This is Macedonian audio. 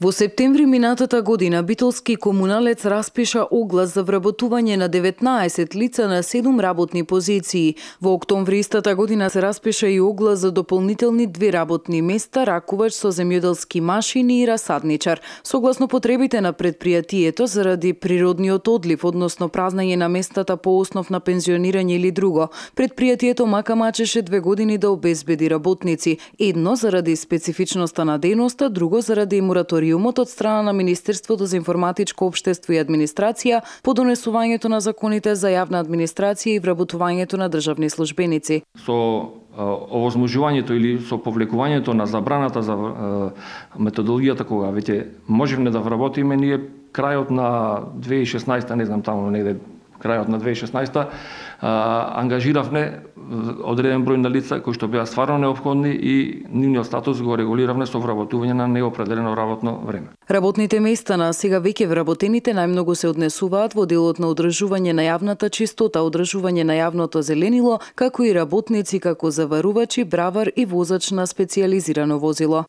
Во септември минатата година битолски комуналец распиша оглас за вработување на 19 лица на 7 работни позиции. Во октомври истата година се распиша и оглас за дополнителни две работни места, ракувач со земјоделски машини и расадничар. Согласно потребите на предпријатието заради природниот одлив, односно празнање на местата по основ на пензионирање или друго, предпријатието мака мачеше две години да обезбеди работници, едно заради специфичноста на дејноста, друго заради мораторијата меморандумот од страна на Министерството за информатичко општество и администрација по донесувањето на законите за јавна администрација и вработувањето на државни службеници. Со овозможувањето или со повлекувањето на забраната за методологијата кога веќе можевме да вработиме ние крајот на 2016, не знам таму негде крајот на 2016 ангажиравме одреден број на лица кои што беа стварно необходни и нивниот статус го регулиравме со вработување на неопределено работно време. Работните места на сега веќе вработените најмногу се однесуваат во делот на одржување на јавната чистота, одржување на јавното зеленило, како и работници како заварувачи, бравар и возач на специализирано возило.